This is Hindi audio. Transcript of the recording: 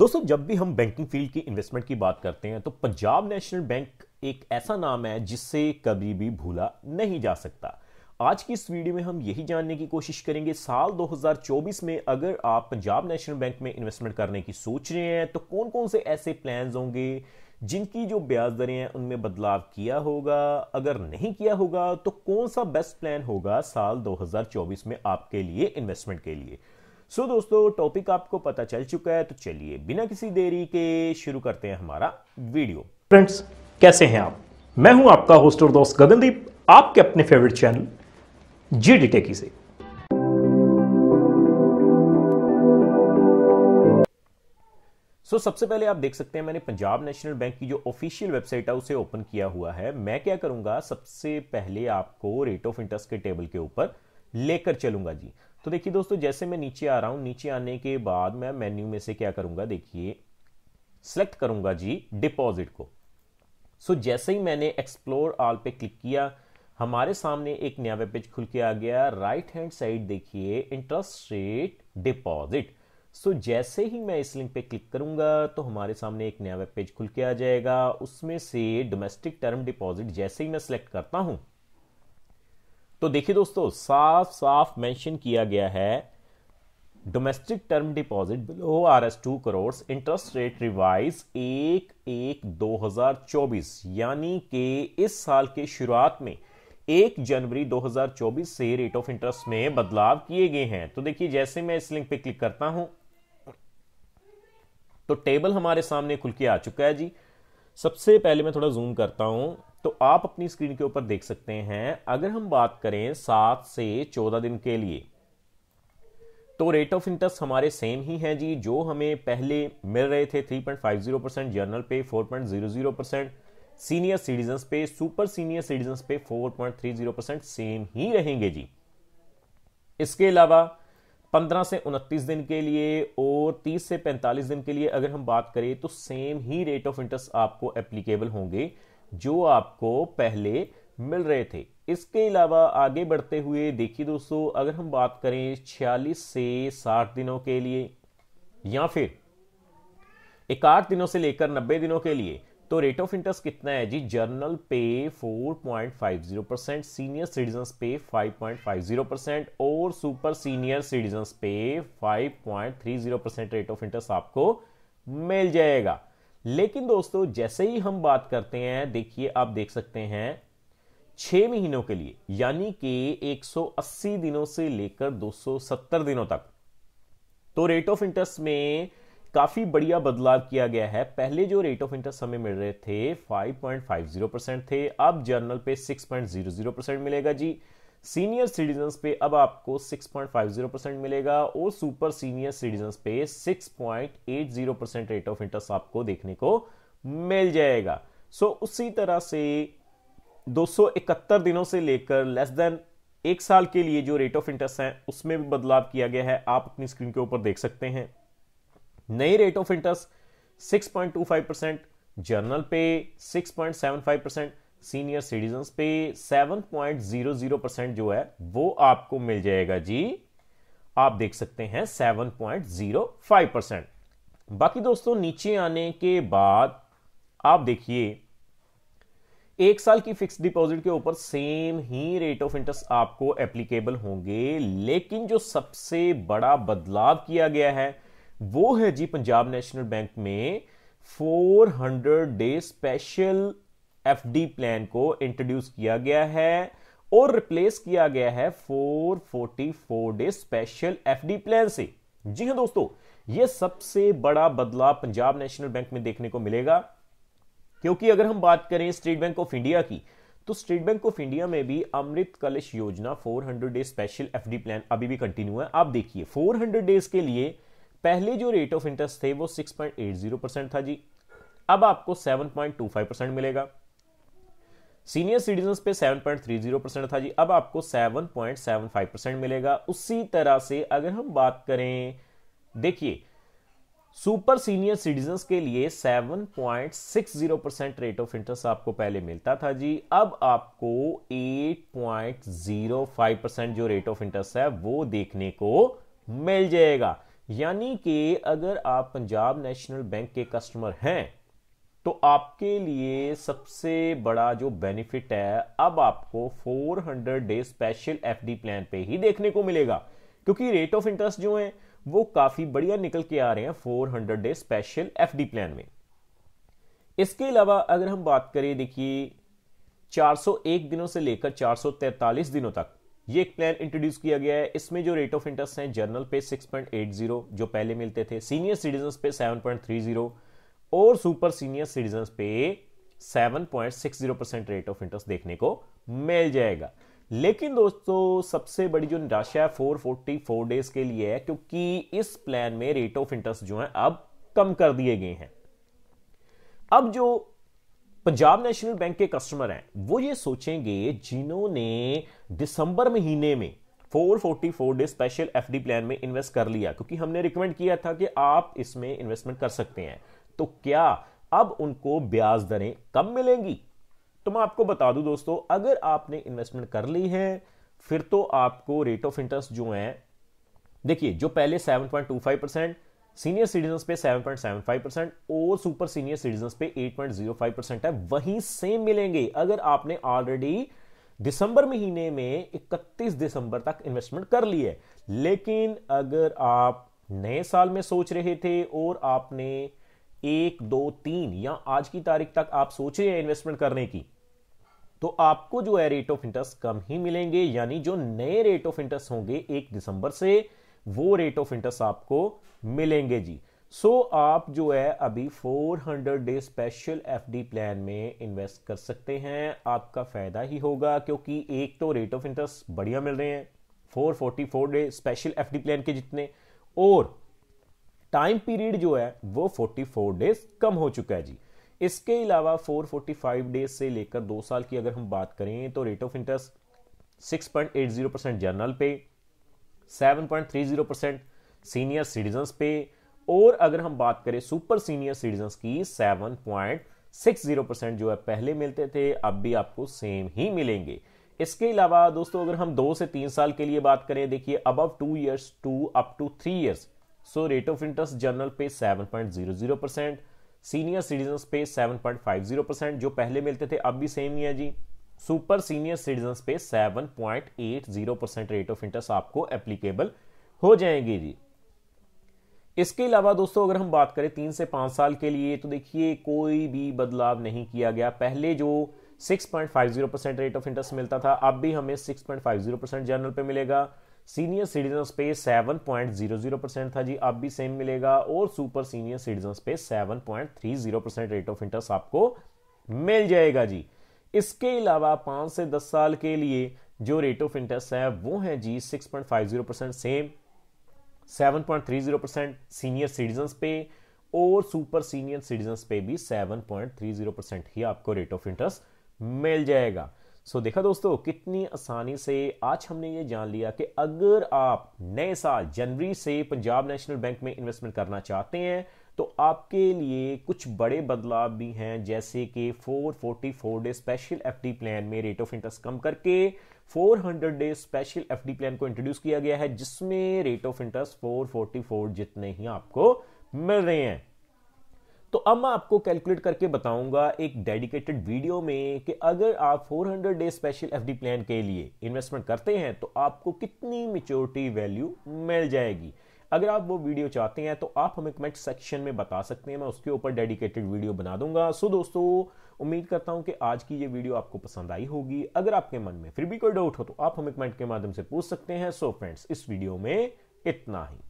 दोस्तों जब भी हम बैंकिंग फील्ड की इन्वेस्टमेंट की बात करते हैं तो पंजाब नेशनल बैंक एक ऐसा नाम है जिससे कभी भी भूला नहीं जा सकता आज की इस वीडियो में हम यही जानने की कोशिश करेंगे साल 2024 में अगर आप पंजाब नेशनल बैंक में इन्वेस्टमेंट करने की सोच रहे हैं तो कौन कौन से ऐसे प्लान होंगे जिनकी जो ब्याज दरें हैं उनमें बदलाव किया होगा अगर नहीं किया होगा तो कौन सा बेस्ट प्लान होगा साल 2024 में आपके लिए इन्वेस्टमेंट के लिए सो दोस्तों टॉपिक आपको पता चल चुका है तो चलिए बिना किसी देरी के शुरू करते हैं हमारा वीडियो फ्रेंड्स कैसे हैं आप मैं हूं आपका होस्ट और दोस्त गगनदीप आपके अपने favourite channel G D techy से सो so, सबसे पहले आप देख सकते हैं मैंने पंजाब नेशनल बैंक की जो ऑफिशियल वेबसाइट है उसे ओपन किया हुआ है मैं क्या करूंगा सबसे पहले आपको रेट ऑफ इंटरेस्ट के टेबल के ऊपर लेकर चलूंगा जी तो देखिए दोस्तों जैसे मैं नीचे आ रहा हूं नीचे आने के बाद मैं मेन्यू में से क्या करूंगा देखिए सेलेक्ट करूंगा जी डिपॉजिट को सो जैसे ही मैंने एक्सप्लोर ऑल पे क्लिक किया हमारे सामने एक नया वेब पेज खुल के आ गया राइट हैंड साइड देखिए इंटरेस्ट रेट डिपॉजिट सो जैसे ही मैं इस लिंक पे क्लिक करूंगा तो हमारे सामने एक नया वेब पेज खुल के आ जाएगा उसमें से डोमेस्टिक टर्म डिपॉजिट जैसे ही मैं सिलेक्ट करता हूं तो देखिए दोस्तों साफ साफ मेंशन किया गया है domestic term deposit below R S two crore interest rate revise एक एक दो हजार चौबीस यानी कि इस साल के शुरुआत में एक जनवरी 2024 से रेट ऑफ इंटरेस्ट में बदलाव किए गए हैं तो देखिए जैसे मैं इस लिंक पे क्लिक करता हूं तो टेबल हमारे सामने खुल के आ चुका है जी सबसे पहले मैं थोड़ा जूम करता हूं तो आप अपनी स्क्रीन के ऊपर देख सकते हैं अगर हम बात करें सात से चौदह दिन के लिए तो रेट ऑफ इंटरेस्ट हमारे सेम ही हैं जी जो हमें पहले मिल रहे थे 3.50 परसेंट जर्नल पे 4.00 परसेंट सीनियर सिटीजन पे सुपर सीनियर सिटीजन पे 4.30 परसेंट सेम ही रहेंगे जी इसके अलावा पंद्रह से उनतीस दिन के लिए और तीस से पैंतालीस दिन के लिए अगर हम बात करें तो सेम ही रेट ऑफ इंटरेस्ट आपको एप्लीकेबल होंगे जो आपको पहले मिल रहे थे इसके अलावा आगे बढ़ते हुए देखिए दोस्तों अगर हम बात करें छियालीस से साठ दिनों के लिए या फिर इकाठ दिनों से लेकर नब्बे दिनों के लिए तो रेट ऑफ इंटरेस्ट कितना है जी जर्नल पे 4.50 परसेंट सीनियर सिटीजन पे 5.50 परसेंट और सुपर सीनियर सिटीजन पे 5.30 परसेंट रेट ऑफ इंटरेस्ट आपको मिल जाएगा लेकिन दोस्तों जैसे ही हम बात करते हैं देखिए आप देख सकते हैं छह महीनों के लिए यानी कि 180 दिनों से लेकर 270 दिनों तक तो रेट ऑफ इंटरेस्ट में काफ़ी बढ़िया बदलाव किया गया है पहले जो रेट ऑफ इंटरेस्ट हमें मिल रहे थे 5.50 परसेंट थे अब जर्नल पे 6.00 परसेंट मिलेगा जी सीनियर सिटीजन पे अब आपको 6.50 परसेंट मिलेगा और सुपर सीनियर सिटीजन पे 6.80 परसेंट रेट ऑफ इंटरेस्ट आपको देखने को मिल जाएगा सो so, उसी तरह से 271 दिनों से लेकर लेस देन एक साल के लिए जो रेट ऑफ इंटरेस्ट है उसमें भी बदलाव किया गया है आप अपनी स्क्रीन के ऊपर देख सकते हैं नई rate of interest 6.25 percent general पे 6.75 परसेंट सीनियर सिटीजन पे 7.00 परसेंट जो है वो आपको मिल जाएगा जी आप देख सकते हैं 7.05 परसेंट बाकी दोस्तों नीचे आने के बाद आप देखिए एक साल की फिक्स डिपॉजिट के ऊपर सेम ही रेट ऑफ इंटरेस्ट आपको एप्लीकेबल होंगे लेकिन जो सबसे बड़ा बदलाव किया गया है वो है जी पंजाब नेशनल बैंक में 400 डे स्पेशल एफडी प्लान को इंट्रोड्यूस किया गया है और रिप्लेस किया गया है 444 डे स्पेशल एफडी प्लान से जी हां दोस्तों ये सबसे बड़ा बदलाव पंजाब नेशनल बैंक में देखने को मिलेगा क्योंकि अगर हम बात करें स्टेट बैंक ऑफ इंडिया की तो स्टेट बैंक ऑफ इंडिया में भी अमृत कलश योजना 400 डे स्पेशल एफडी प्लान अभी भी कंटिन्यू है आप देखिए 400 डेज के लिए पहले जो रेट ऑफ इंटरेस्ट थे वो 6.80 परसेंट था जी अब आपको 7.25 परसेंट मिलेगा सीनियर सिटीजन पे 7.30 परसेंट था जी अब आपको 7.75 परसेंट मिलेगा उसी तरह से अगर हम बात करें देखिए सुपर सीनियर सिटीजन के लिए 7.60 परसेंट रेट ऑफ इंटरेस्ट आपको पहले मिलता था जी अब आपको 8.05 परसेंट जो रेट ऑफ इंटरेस्ट है वो देखने को मिल जाएगा यानी कि अगर आप पंजाब नेशनल बैंक के कस्टमर हैं तो आपके लिए सबसे बड़ा जो बेनिफिट है अब आपको 400 डे स्पेशल एफडी प्लान पे ही देखने को मिलेगा क्योंकि रेट ऑफ इंटरेस्ट जो है वो काफी बढ़िया निकल के आ रहे हैं 400 डे स्पेशल एफडी प्लान में इसके अलावा अगर हम बात करें देखिए 401 दिनों से लेकर 443 दिनों तक ये एक प्लान इंट्रोड्यूस किया गया है इसमें जो रेट ऑफ इंटरेस्ट हैं जर्नल पे 6.80 जो पहले मिलते थे सीनियर सिटीजन पे 7.30 और सुपर सीनियर सिटीजन पे 7.60 परसेंट रेट ऑफ इंटरेस्ट देखने को मिल जाएगा लेकिन दोस्तों सबसे बड़ी जो निराशा है 444 डेज के लिए है क्योंकि इस प्लान में रेट ऑफ इंटरेस्ट जो है अब कम कर दिए गए हैं अब जो पंजाब नेशनल बैंक के कस्टमर हैं वो ये सोचेंगे जिन्होंने दिसंबर महीने में 444 डे स्पेशल एफडी प्लान में इन्वेस्ट कर लिया क्योंकि हमने रिकमेंड किया था कि आप इसमें इन्वेस्टमेंट कर सकते हैं तो क्या अब उनको ब्याज दरें कम मिलेंगी तो मैं आपको बता दूं दोस्तों अगर आपने इन्वेस्टमेंट कर ली है फिर तो आपको रेट ऑफ इंटरेस्ट जो है देखिए जो पहले 7.25 परसेंट सीनियर सिटीजन पे 7.75 परसेंट और सुपर सीनियर सिटीजन पे 8.05 परसेंट है वही सेम मिलेंगे अगर आपने ऑलरेडी दिसंबर महीने में 31 दिसंबर तक इन्वेस्टमेंट कर ली है लेकिन अगर आप नए साल में सोच रहे थे और आपने एक दो तीन या आज की तारीख तक आप सोच रहे हैं इन्वेस्टमेंट करने की तो आपको जो है रेट ऑफ इंटरेस्ट कम ही मिलेंगे यानी जो नए रेट ऑफ इंटरेस्ट होंगे एक दिसंबर से वो रेट ऑफ इंटरेस्ट आपको मिलेंगे जी सो so, आप जो है अभी 400 डे स्पेशल एफडी प्लान में इन्वेस्ट कर सकते हैं आपका फ़ायदा ही होगा क्योंकि एक तो रेट ऑफ इंटरेस्ट बढ़िया मिल रहे हैं 444 डे स्पेशल एफडी प्लान के जितने और टाइम पीरियड जो है वो 44 डेज कम हो चुका है जी इसके अलावा 445 डेज से लेकर दो साल की अगर हम बात करें तो rate of interest 6.80 percent general पे 7.30 परसेंट सीनियर सिटीजन पे और अगर हम बात करें सुपर सीनियर सिटीजन की 7.60 परसेंट जो है पहले मिलते थे अब भी आपको सेम ही मिलेंगे इसके अलावा दोस्तों अगर हम दो से तीन साल के लिए बात करें देखिए above two years to up to three years so rate of interest general पे 7.00 परसेंट सीनियर सिटीजन पे 7.50 परसेंट जो पहले मिलते थे अब भी सेम ही है जी सुपर सीनियर सिटीजन पे 7.80 परसेंट रेट ऑफ इंटरेस्ट आपको एप्लीकेबल हो जाएंगे जी इसके अलावा दोस्तों अगर हम बात करें तीन से पांच साल के लिए तो देखिए कोई भी बदलाव नहीं किया गया पहले जो 6.50 परसेंट रेट ऑफ इंटरेस्ट मिलता था अब भी हमें 6.50 परसेंट जनरल पे मिलेगा सीनियर सिटीजन पे 7.00 परसेंट था जी अब भी सेम मिलेगा और सुपर सीनियर सिटीजन पे 7.30 परसेंट रेट ऑफ इंटरेस्ट आपको मिल जाएगा जी इसके अलावा पांच से दस साल के लिए जो रेट ऑफ इंटरेस्ट है वो है जी six point five zero percent same seven point three zero percent senior citizen पे और सुपर सीनियर सिटीजन पे भी seven point three zero percent ही आपको रेट ऑफ इंटरेस्ट मिल जाएगा सो so, देखा दोस्तों कितनी आसानी से आज हमने ये जान लिया कि अगर आप नए साल जनवरी से पंजाब नेशनल बैंक में इन्वेस्टमेंट करना चाहते हैं तो आपके लिए कुछ बड़े बदलाव भी हैं जैसे कि 444 डे स्पेशल एफडी प्लान में रेट ऑफ इंटरेस्ट कम करके 400 डे स्पेशल एफडी प्लान को इंट्रोड्यूस किया गया है जिसमें रेट ऑफ इंटरेस्ट 444 जितने ही आपको मिल रहे हैं तो अब मैं आपको कैलकुलेट करके बताऊंगा एक डेडिकेटेड वीडियो में कि अगर आप 400 डे स्पेशल एफडी प्लान के लिए इन्वेस्टमेंट करते हैं तो आपको कितनी मिच्योरिटी वैल्यू मिल जाएगी अगर आप वो वीडियो चाहते हैं तो आप हमें कमेंट सेक्शन में बता सकते हैं मैं उसके ऊपर डेडिकेटेड वीडियो बना दूंगा सो दोस्तों उम्मीद करता हूं कि आज की ये वीडियो आपको पसंद आई होगी अगर आपके मन में फिर भी कोई डाउट हो तो आप हमें कमेंट के माध्यम से पूछ सकते हैं सो फ्रेंड्स इस वीडियो में इतना ही